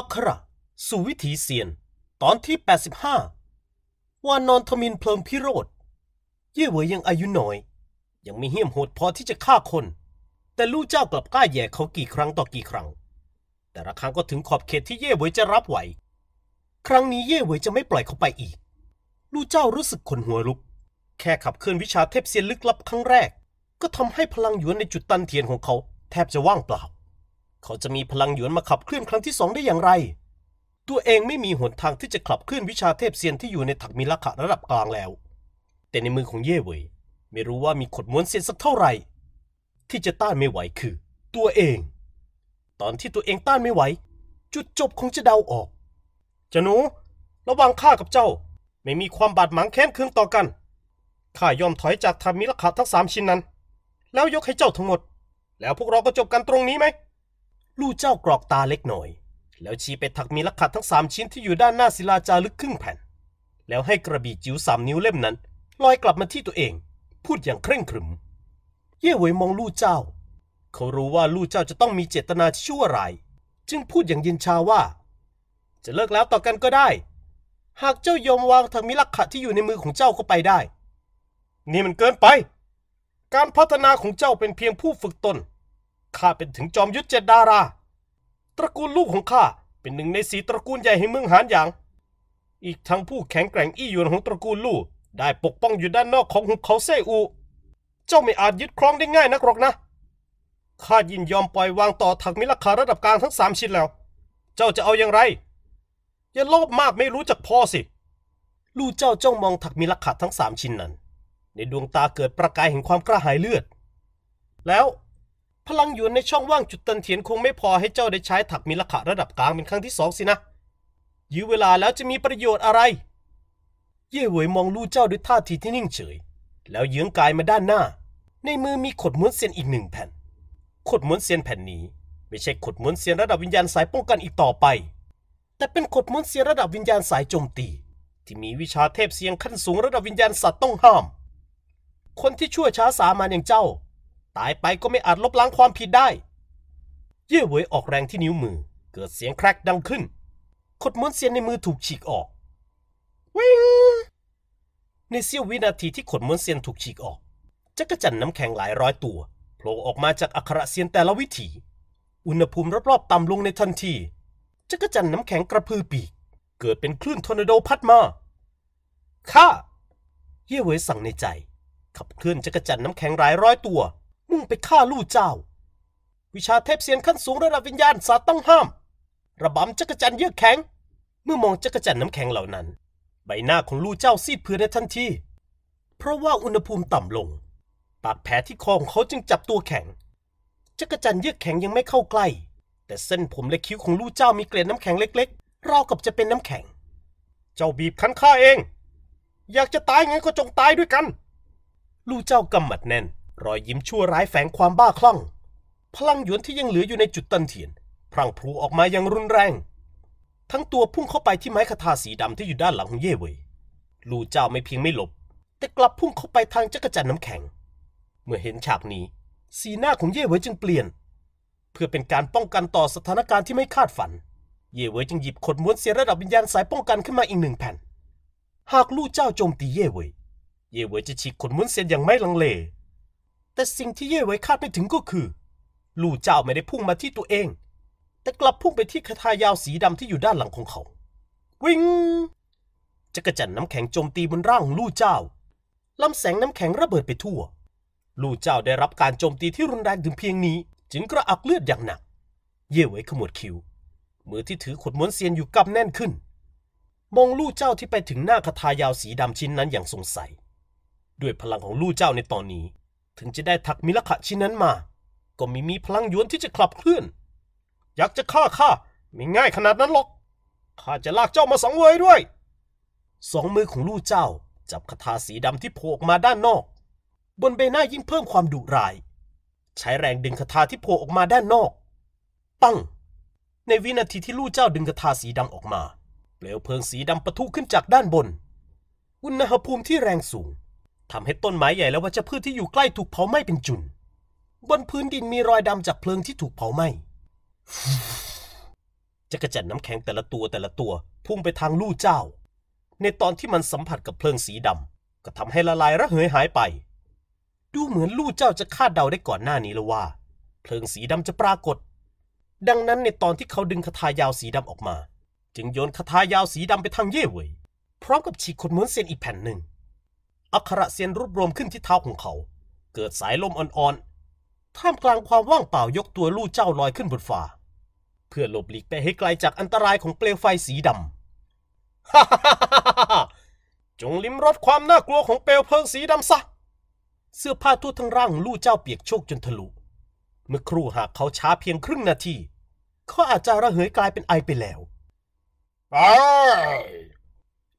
อัคระสู่วิถีเซียน ตอนที่ 85 ว่านอนทมินเพลิงพิโรธเย่เวยยังอายุน้อย ยังไม่เหี้ยมโหดพอที่จะฆ่าคน แต่ลู่เจ้ากลับกล้าแย่เขากี่ครั้งต่อกี่ครั้ง แต่ละครั้งก็ถึงขอบเขตที่เย่เวยจะรับไหว ครั้งนี้เย่เวยจะไม่ปล่อยเขาไปอีก ลู่เจ้ารู้สึกขนหัวลุก แค่ขับเคลื่อนวิชาเทพเซียนลึกลับครั้งแรก ก็ทำให้พลังหยวนในจุดตันเทียนของเขา แทบจะว่างเปล่าเขาจะมีพลังหยวนมาขับเคลื่อนครั้งที่สองได้อย่างไร ตัวเองไม่มีหนทางที่จะขับเคลื่อนวิชาเทพเซียนที่อยู่ในถักมรลคะระดับกลางแล้ว แต่ในมือของเย่เวย ไม่รู้ว่ามีขดม้วนเซียนสักเท่าไหร่ ที่จะต้านไม่ไหวคือตัวเอง ตอนที่ตัวเองต้านไม่ไหว จุดจบคงจะเดาออกจะหนูระวังข้ากับเจ้าไม่มีความบาดหมางแค้นเคืองต่อกันข้ายอมถอยจากธรรมิลขะทั้งสามชิ้นนั้น แล้วยกให้เจ้าทั้งหมด แล้วพวกเราก็จบกันตรงนี้ไหมลู่เจ้ากรอกตาเล็กหน่อย แล้วชี้ไปถักมีลักขัดทั้งสามชิ้นที่อยู่ด้านหน้าศิลาจารึกครึ่งแผ่น แล้วให้กระบี่จิ๋วสามนิ้วเล่มนั้น ลอยกลับมาที่ตัวเอง พูดอย่างเคร่งครึมเย่เวยมองลู่เจ้า เขารู้ว่าลู่เจ้าจะต้องมีเจตนาชั่วร้ายจึงพูดอย่างเย็นชาว่า จะเลิกแล้วต่อกันก็ได้ หากเจ้ายอมวางถักมีลักขัดที่อยู่ในมือของเจ้าก็ไปได้นี่มันเกินไป การพัฒนาของเจ้าเป็นเพียงผู้ฝึกตนข้าเป็นถึงจอมยุทธเจ็ดดารา ตระกูลลูกของข้าเป็นหนึ่งในสีตระกูลใหญ่แห่งเมืองหานหยาง อีกทั้งผู้แข็งแกร่งอี้หยวนของตระกูลลู่ได้ปกป้องอยู่ด้านนอกของหุบเขาเซอู เจ้าไม่อาจยึดครองได้ง่ายนักหรอกนะ ข้ายินยอมปล่อยวางต่อถักมิลคาระดับกลางทั้งสามชิ้นแล้ว เจ้าจะเอาอย่างไร อย่าโลภมากไม่รู้จักพอสิ ลู่เจ้าจ้องมองถักมิลคาทั้งสามชิ้นนั้น ในดวงตาเกิดประกายแห่งความกระหายเลือด แล้วพลังอยู่ในช่องว่างจุดตันเถียนคงไม่พอให้เจ้าได้ใช้ถักมิลขะระดับกลางเป็นครั้งที่สองสินะ ยื้อเวลาแล้วจะมีประโยชน์อะไร เย่เหวยมองลู่เจ้าด้วยท่าทีที่นิ่งเฉย แล้วเยื้องกายมาด้านหน้า ในมือมีขดม้วนเซียนอีกหนึ่งแผ่น ขดม้วนเซียนแผ่นนี้ไม่ใช่ขดม้วนเซียนระดับวิญญาณสายป้องกันอีกต่อไป แต่เป็นขดม้วนเซียนระดับวิญญาณสายโจมตี ที่มีวิชาเทพเสียงขั้นสูงระดับวิญญาณสัตว์ต้องห้ามคนที่ชั่วช้าสามาอย่างเจ้าตายไปก็ไม่อาจลบล้างความผิดได้ เย่เหวยออกแรงที่นิ้วมือ เกิดเสียงแครกดังขึ้นขดม้วนเสียนในมือถูกฉีกออก วิงในเสี้ยววินาทีที่ขดม้วนเสียนถูกฉีกออกจักรจันน้ำแข็งหลายร้อยตัว โผล่ออกมาจากอัคระเสียนแต่ละวิถี อุณหภูมิรอบๆต่ำลงในทันทีจักรจันน้ำแข็งกระพือปีก เกิดเป็นคลื่นทอร์นาโดพัดมาข้าเย่เวยสั่งในใจขับเคลื่อนจักรจันน้ำแข็งหลายร้อยตัวมุ่งไปฆ่าลู่เจ้า วิชาเทพเสียนขั้นสูงระดับวิญญาณสาต้องห้าม ระบำจักรจันเยือกแข็ง เมื่อมองจักรจันน้ำแข็งเหล่านั้น ใบหน้าของลู่เจ้าซีดเผือดในทันที เพราะว่าอุณหภูมิต่ำลง ปากแผลที่คอของเขาจึงจับตัวแข็ง จักรจันเยือกแข็งยังไม่เข้าใกล้ แต่เส้นผมและคิ้วของลู่เจ้ามีเกล็ดน้ำแข็งเล็ก ๆราวกับจะเป็นน้ำแข็ง เจ้าบีบคั้นข้าเอง อยากจะตายไงก็จงตายด้วยกัน ลู่เจ้ากำหมัดแน่นรอยยิ้มชั่วร้ายแฝงความบ้าคลั่งพลังหยวนที่ยังเหลืออยู่ในจุดตันเทียนพรังพลูออกมาอย่างรุนแรง ทั้งตัวพุ่งเข้าไปที่ไม้คาถาสีดำที่อยู่ด้านหลังของเย่เวยลู่เจ้าไม่เพียงไม่หลบ แต่กลับพุ่งเข้าไปทางจักรจันน้ำแข็งเมื่อเห็นฉากนี้ สีหน้าของเย่เวยจึงเปลี่ยนเพื่อเป็นการป้องกันต่อสถานการณ์ที่ไม่คาดฝันเย่เวยจึงหยิบขดม้วนเสียระดับวิญญาณสายป้องกันขึ้นมาอีกหนึ่งแผ่น หากลู่เจ้าโจมตีเย่เวยเย่เวยจะฉีกขดม้วนเสียอย่างไม่ลังเลแต่สิ่งที่เย่ไว้คาดไม่ถึงก็คือ ลู่เจ้าไม่ได้พุ่งมาที่ตัวเอง แต่กลับพุ่งไปที่คาทายาวสีดำที่อยู่ด้านหลังของเขา วิงจักรจันน้ำแข็งโจมตีบนร่างของลู่เจ้าลำแสงน้ำแข็งระเบิดไปทั่ว ลู่เจ้าได้รับการโจมตีที่รุนแรงถึงเพียงนี้ จึงกระอักเลือดอย่างหนัก เย่ไว้ขมวดคิ้วมือที่ถือขดม้วนเซียนอยู่กำแน่นขึ้น มองลู่เจ้าที่ไปถึงหน้าคาทายาวสีดำชิ้นนั้นอย่างสงสัย ด้วยพลังของลู่เจ้าในตอนนี้ถึงจะได้ถักมิลขะชิ้นนั้นมา ก็มีมีพลังยวนที่จะขับเคลื่อนอยากจะฆ่าข้าไม่ง่ายขนาดนั้นหรอก ข้าจะลากเจ้ามาสังเวยด้วย สองมือของลู่เจ้า จับคาถาสีดำที่โผล่ออกมาด้านนอก บนใบหน้ายิ่งเพิ่มความดุร้าย ใช้แรงดึงคาถาที่โผล่ออกมาด้านนอก ปัง ในวินาทีที่ลู่เจ้าดึงคาถาสีดำออกมา เปลวเพลิงสีดำปะทุขึ้นจากด้านบน อุณหภูมิที่แรงสูงทำให้ต้นไม้ใหญ่และวัชพืชที่อยู่ใกล้ถูกเผาไหม้เป็นจุนบนพื้นดินมีรอยดำจากเพลิงที่ถูกเผาไหม้ จะกระจัดน้ำแข็งแต่ละตัวแต่ละตัว พุ่งไปทางลู่เจ้า ในตอนที่มันสัมผัสกับเพลิงสีดำก็ทำให้ละลายระเหยหายไป ดูเหมือนลู่เจ้าจะคาดเดาได้ก่อนหน้านี้แล้วว่า เพลิงสีดำจะปรากฏ ดังนั้นในตอนที่เขาดึงคาทายาวสีดำออกมา จึงโยนคาทายาวสีดำไปทางเย่เวยพร้อมกับฉีกขดม้วนเซ้นอีกแผ่นหนึ่งอัคระเซียนรวบรวมขึ้นที่เท้าของเขา เกิดสายลมอ่อนๆ ท่ามกลางความว่างเปล่ายกตัวลู่เจ้าลอยขึ้นบนฟ้า เพื่อหลบหลีกไปให้ไกลจากอันตรายของเปลวไฟสีดำฮ่าฮ่าฮ่าฮ่าจงลิ้มรสความน่ากลัวของเปลวเพลิงสีดำซะ เสื้อผ้าทั่วทั้งร่างลู่เจ้าเปียกโชกจนทะลุ เมื่อครู่หากเขาช้าเพียงครึ่งนาทีเขาอาจจะระเหยกลายเป็นไอไปแล้ว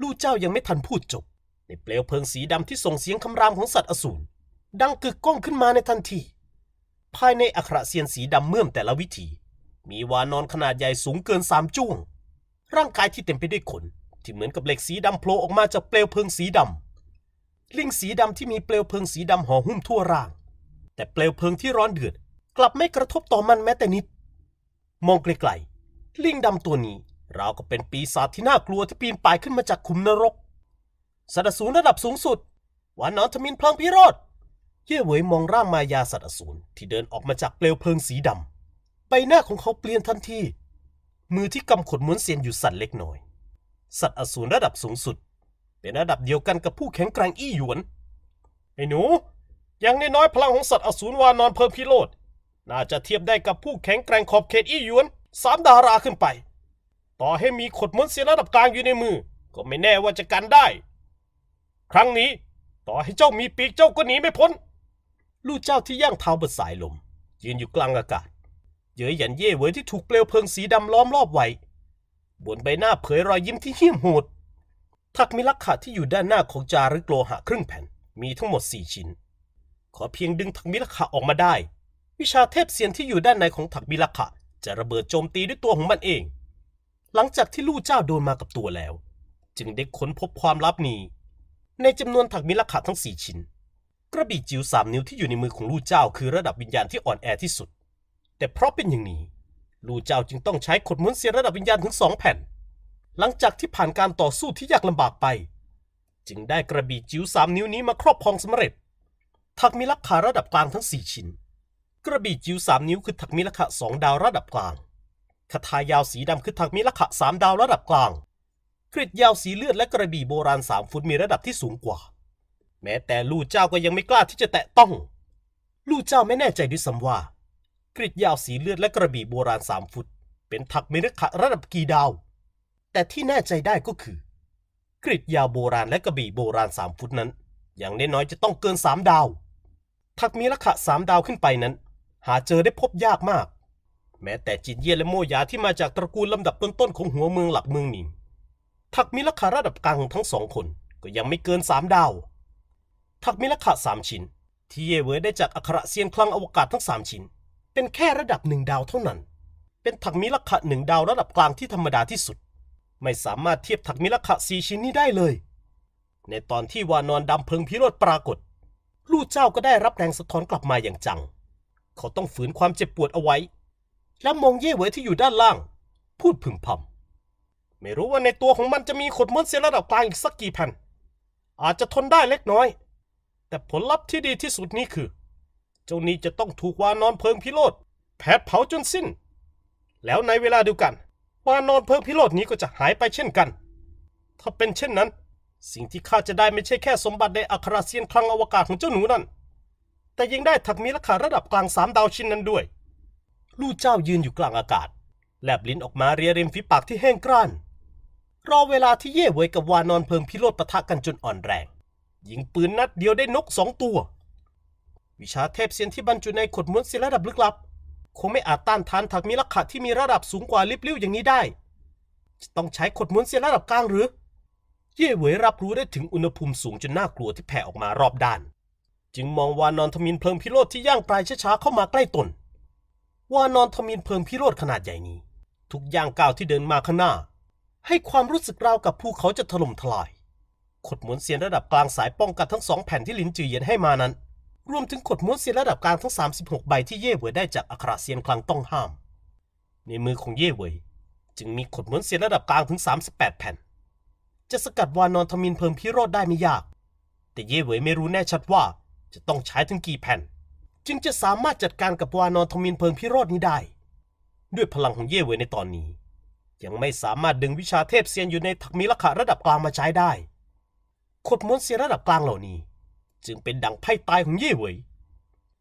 ลู่เจ้ายังไม่ทันพูดจบในเปลวเพลิงสีดำที่ส่งเสียงคำรามของสัตว์อสูร ดังกึกก้องขึ้นมาในทันทีภายในอัคระเซียนสีดำเมื่อมแต่ละวิถีมีวานอนขนาดใหญ่สูงเกินสามจ้วงร่างกายที่เต็มไปด้วยขนที่เหมือนกับเหล็กสีดำโผล่ออกมาจากเปลวเพลิงสีดำลิงสีดำที่มีเปลวเพลิงสีดำห่อหุ้มทั่วร่าง แต่เปลวเพลิงที่ร้อนเดือด กลับไม่กระทบต่อมันแม้แต่นิดมองไกลๆลิงดำตัวนี้ราวกับเป็นปีศาจที่น่ากลัวที่ปีนป่ายขึ้นมาจากขุมนรกสัตว์สูรระดับสูงสุดวานนอนทมินพลังพิโรธเย่เหวยมองร่างมายาสัตว์สูรที่เดินออกมาจากเปลวเพลิงสีดำใบหน้าของเขาเปลี่ยนทันทีมือที่กำขดม้วนเสียนอยู่สั่นเล็กน้อยสัตว์อสูรระดับสูงสุด เป็นระดับเดียวกันกับผู้แข็งแกร่งอี้หยวนไอ้หนูอย่างน้อยพลังของสัตว์อสูรวานอนเพิ่มพิโรธน่าจะเทียบได้กับผู้แข็งแกร่งขอบเขตอี้หยวนสามดาราขึ้นไป ต่อให้มีขดม้วนเสียนระดับกลางอยู่ในมือก็ไม่แน่ว่าจะกันได้ครั้งนี้ ต่อให้เจ้ามีปีกเจ้าก็หนีไม่พ้น ลูกเจ้าที่ย่างเท้าบนสายลม ยืนอยู่กลางอากาศเย่ยหยันเย่เวยที่ถูกเปลวเพลิงสีดำล้อมรอบไว้ บนใบหน้าเผยรอยยิ้มที่เหี้ยมโหดทักมิลักขะที่อยู่ด้านหน้าของจารึกโลหะครึ่งแผ่น มีทั้งหมดสี่ชิ้น ขอเพียงดึงทักมิลักขะออกมาได้ วิชาเทพเซียนที่อยู่ด้านในของทักมิลักขะจะระเบิดโจมตีด้วยตัวของมันเอง หลังจากที่ลู่เจ้าโดนมากับตัวแล้ว จึงได้ค้นพบความลับนี้ในจำนวนถักมิลขะทั้งสี่ชิ้น กระบี่จิ๋วสามนิ้วที่อยู่ในมือของลู่เจ้า คือระดับวิญญาณที่อ่อนแอที่สุด แต่เพราะเป็นอย่างนี้ ลู่เจ้าจึงต้องใช้ขดม้วนเสียระดับวิญญาณถึงสองแผ่น หลังจากที่ผ่านการต่อสู้ที่ยากลำบากไป จึงได้กระบี่จิ๋วสามนิ้วนี้มาครอบครองสำเร็จ ถักมิลขาระดับกลางทั้งสี่ชิ้น กระบี่จิ๋วสามนิ้วคือถักมิลขะสองดาวระดับกลางคาทายาวสีดำคือถักมิลขะสามดาวระดับกลางกริดยาวสีเลือดและกระบี่โบราณสามฟุตมีระดับที่สูงกว่า แม้แต่ลู่เจ้าก็ยังไม่กล้าที่จะแตะต้อง ลู่เจ้าไม่แน่ใจด้วยซ้ำว่ากริดยาวสีเลือดและกระบี่โบราณสามฟุต เป็นถักเมริกะระดับกี่ดาว แต่ที่แน่ใจได้ก็คือกริดยาวโบราณและกระบี่โบราณสามฟุตนั้น อย่างน้อยๆจะต้องเกินสามดาวถักมีราคาสามดาวขึ้นไปนั้น หาเจอได้พบยากมาก แม้แต่จินเย่และโมยาที่มาจากตระกูลลำดับต้นๆของหัวเมืองหลักเมืองหนิงถักมีราคาระดับกลางทั้งสองคน ก็ยังไม่เกินสามดาว ถักมีราคาสามชิ้นที่เยเวอร์ได้จากอัคระเซียนคลังอวกาศทั้งสามชิ้น เป็นแค่ระดับหนึ่งดาวเท่านั้น เป็นถักมีราคาหนึ่งดาวระดับกลางที่ธรรมดาที่สุด ไม่สามารถเทียบถักมีราคาสี่ชิ้นนี้ได้เลย ในตอนที่วานอนดำเพิงพิโรธปรากฏ ลู่เจ้าก็ได้รับแรงสะท้อนกลับมาอย่างจัง เขาต้องฝืนความเจ็บปวดเอาไว้ แล้วมองเย่เวยที่อยู่ด้านล่าง พูดพึมพำไม่รู้ว่าในตัวของมันจะมีขดม้วนเสียระดับกลางอีกสักกี่แผ่นอาจจะทนได้เล็กน้อย แต่ผลลัพธ์ที่ดีที่สุดนี้คือ เจ้านี้จะต้องถูกวานอนเพิงพิโรธแผดเผาจนสิ้น แล้วในเวลาเดียวกันวานอนเพิงพิโรธนี้ก็จะหายไปเช่นกัน ถ้าเป็นเช่นนั้น สิ่งที่ข้าจะได้ไม่ใช่แค่สมบัติในอัคราเซียนคลังอวกาศของเจ้าหนูนั่น แต่ยังได้ถักมีราคาระดับกลางสามดาวชิ้นนั้นด้วย ลู่เจ้ายืนอยู่กลางอากาศ แลบลิ้นออกมาเรียริมฝีปากที่แห้งกร้านรอเวลาที่เย่เวยกับวานอนเพิงพิโรธปะทะกันจนอ่อนแรงยิงปืนนัดเดียวได้นกสองตัว วิชาเทพเซียนที่บรรจุในขดม้วนศิลระดับลึกลับ คงไม่อาจต้านทานถักมีลักขะที่มีระดับสูงกว่าลิบลิ้วอย่างนี้ได้ จะต้องใช้ขดม้วนเซียนระดับกลางหรือเย่เวยรับรู้ได้ถึงอุณหภูมิสูงจนน่ากลัวที่แผ่ออกมารอบด้าน จึงมองวานอนทมินเพลิงพิโรธที่ย่างปลายช้าๆเข้ามาใกล้ตนวานอนทมินเพลิงพิโรธขนาดใหญ่นี้ ทุกย่างก้าวที่เดินมาข้างหน้าให้ความรู้สึกราวกับภูเขาจะถล่มทลาย ขดม้วนเสียนระดับกลางสายป้องกันทั้งสองแผ่นที่ลินจือเย็นให้มานั้น รวมถึงขดม้วนเสียนระดับกลางทั้ง 36 ใบที่เย่เหวยได้จากอัคราเซียนคลังต้องห้าม ในมือของเย่เหวยจึงมีขดม้วนเสียนระดับกลางถึง38 แผ่น จะสกัดวานอนทมินเพิ่มพิโรธได้ไม่ยาก แต่เย่เหวยไม่รู้แน่ชัดว่าจะต้องใช้ถึงกี่แผ่น จึงจะสามารถจัดการกับวานอนทมินเพิ่มพิโรธนี้ได้ ด้วยพลังของเย่เหวยในตอนนี้ยังไม่สามารถดึงวิชาเทพเซียนอยู่ในถักมีราคาระดับกลางมาใช้ได้ ขดม้วนเซียนระดับกลางเหล่านี้ จึงเป็นดังไพ่ตายของเย่เวย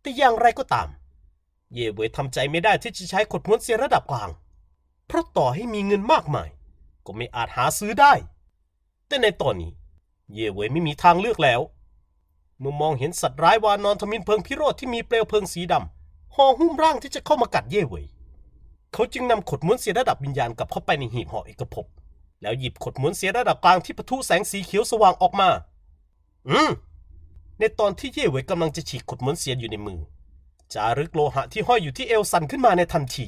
แต่อย่างไรก็ตาม เย่เวยทำใจไม่ได้ที่จะ ใช้ขดม้วนเซียนระดับกลาง เพราะต่อให้มีเงินมากมาย ก็ไม่อาจหาซื้อได้ แต่ในตอนนี้ เย่เวยไม่มีทางเลือกแล้ว เมื่อมองเห็นสัตว์ร้ายวานอนทมินเพิงพิโรธที่มีเปลวเพิงสีดำห่อหุ้มร่างที่จะเข้ามากัดเย่เวยเขาจึงนำ ขดม้วนเสียระดับวิญญาณกลับเข้าไปในหีบห่อเอกภพแล้วหยิบขดม้วนเสียระดับกลางที่ปะทุแสงสีเขียวสว่างออกมา อืมในตอนที่เย่เหวยกำลังจะฉีกขดม้วนเสียอยู่ในมือ จารึกโลหะที่ห้อยอยู่ที่เอวสั่นขึ้นมาในทันที